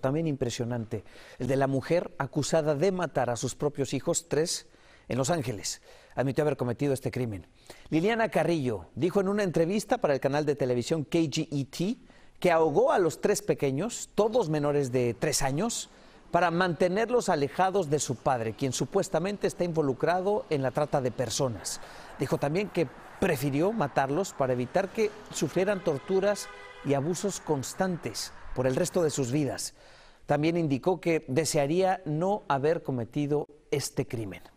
también impresionante, el de la mujer acusada de matar a sus propios hijos, tres, en Los Ángeles. Admitió haber cometido este crimen. Liliana Carrillo dijo en una entrevista para el canal de televisión KGET que ahogó a los tres pequeños, todos menores de tres años, para mantenerlos alejados de su padre, quien supuestamente está involucrado en la trata de personas. Dijo también que prefirió matarlos para evitar que sufrieran torturas y abusos constantes por el resto de sus vidas. También indicó que desearía no haber cometido este crimen.